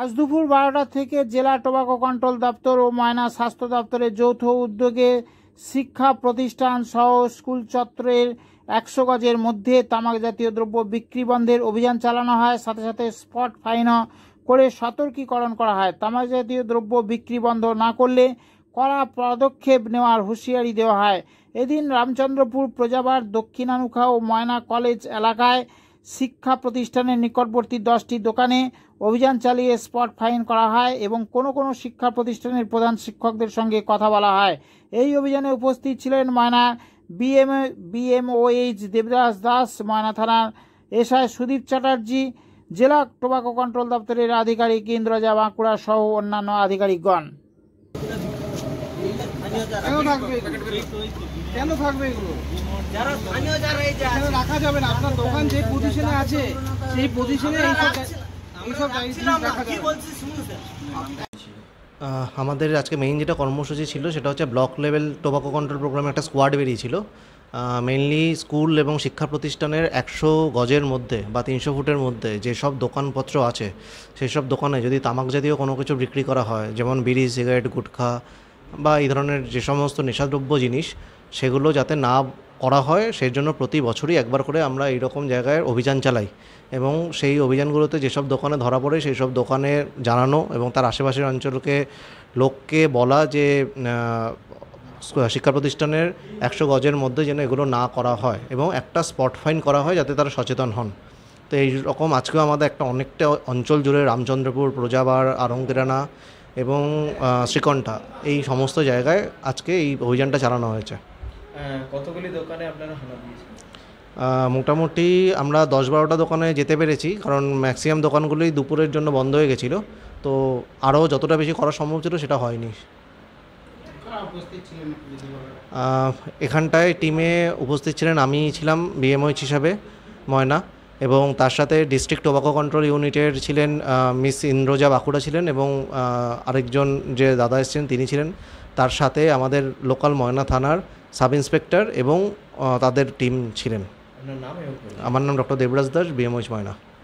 আজ দুপুর বারোটা থেকে জেলা টোবাকো কন্ট্রোল দপ্তর ও ময়না স্বাস্থ্য দপ্তরের যৌথ উদ্যোগে শিক্ষা প্রতিষ্ঠান সহ স্কুল চত্বরের একশো গজের মধ্যে তামাক জাতীয় দ্রব্য বিক্রি বন্ধের অভিযান চালানো হয় সাথে সাথে স্পট ফাইনও করে সতর্কীকরণ করা হয় তামাক জাতীয় দ্রব্য বিক্রি বন্ধ না করলে কড়া পদক্ষেপ নেওয়ার হুঁশিয়ারি দেওয়া হয় এদিন রামচন্দ্রপুর প্রজাবার দক্ষিণানুখা ও ময়না কলেজ এলাকায় শিক্ষা প্রতিষ্ঠানের নিকটবর্তী দশটি দোকানে অভিযান চালিয়ে স্পট ফাইন করা হয় এবং কোনো কোনো শিক্ষা প্রতিষ্ঠানের প্রধান শিক্ষকদের সঙ্গে কথা বলা হয় এই অভিযানে উপস্থিত ছিলেন ময়না বিএম বিএমওএইচ দেবদাস দাস ময়না থানার এসআই সুদীপ চ্যাটার্জি জেলা টোবাকো কন্ট্রোল দপ্তরের আধিকারিক ইন্দ্রজা বাঁকুড়া সহ অন্যান্য আধিকারিকগণ কেন থাকবে কেন থাকবে এগুলো রাখা যাবে না আপনার দোকান যে পজিশনে আছে সেই পজিশনে আমাদের আজকে মেইন যেটা কর্মসূচি ছিল সেটা হচ্ছে ব্লক লেভেল টোবাকো কন্ট্রোল প্রোগ্রামে একটা স্কোয়াড বেরিয়েছিল মেনলি স্কুল এবং শিক্ষা প্রতিষ্ঠানের একশো গজের মধ্যে বা তিনশো ফুটের মধ্যে যেসব দোকানপত্র আছে সেসব দোকানে যদি তামাক জাতীয় কোনো কিছু বিক্রি করা হয় যেমন বিড়ি সিগারেট গুটখা বা এই ধরনের যে সমস্ত নেশাদ্রব্য জিনিস সেগুলো যাতে না করা হয় সেই জন্য প্রতি বছরই একবার করে আমরা এই রকম জায়গায় অভিযান চালাই এবং সেই অভিযানগুলোতে যেসব দোকানে ধরা পড়ে সেই সব দোকানে জানানো এবং তার আশেপাশের অঞ্চলকে লোককে বলা যে শিক্ষা প্রতিষ্ঠানের একশো গজের মধ্যে যেন এগুলো না করা হয় এবং একটা স্পট ফাইন করা হয় যাতে তারা সচেতন হন তো এই রকম আজকেও আমাদের একটা অনেকটা অঞ্চল জুড়ে রামচন্দ্রপুর প্রজাবার আরঙ্গেরানা এবং শ্রীকণ্ঠা এই সমস্ত জায়গায় আজকে এই অভিযানটা চালানো হয়েছে কতগুলি দোকানে আপনারা হানা দিয়েছেন মোটামুটি আমরা দশ বারোটা দোকানে যেতে পেরেছি কারণ ম্যাক্সিমাম দোকানগুলোই দুপুরের জন্য বন্ধ হয়ে গেছিলো তো আরও যতটা বেশি করা সম্ভব ছিল সেটা হয়নি এখানটায় টিমে উপস্থিত ছিলেন আমি ছিলাম বিএমওইচ হিসাবে ময়না এবং তার সাথে ডিস্ট্রিক্ট টোবাকো কন্ট্রোল ইউনিটের ছিলেন মিস ইন্দ্রজা বাঁকুড়া ছিলেন এবং আরেকজন যে দাদা এসছেন তিনি ছিলেন তার সাথে আমাদের লোকাল ময়না থানার সাব ইন্সপেক্টর এবং তাদের টিম ছিলেন আমার নাম ডক্টর দেবরাজ দাস বিএমওইচ ময়না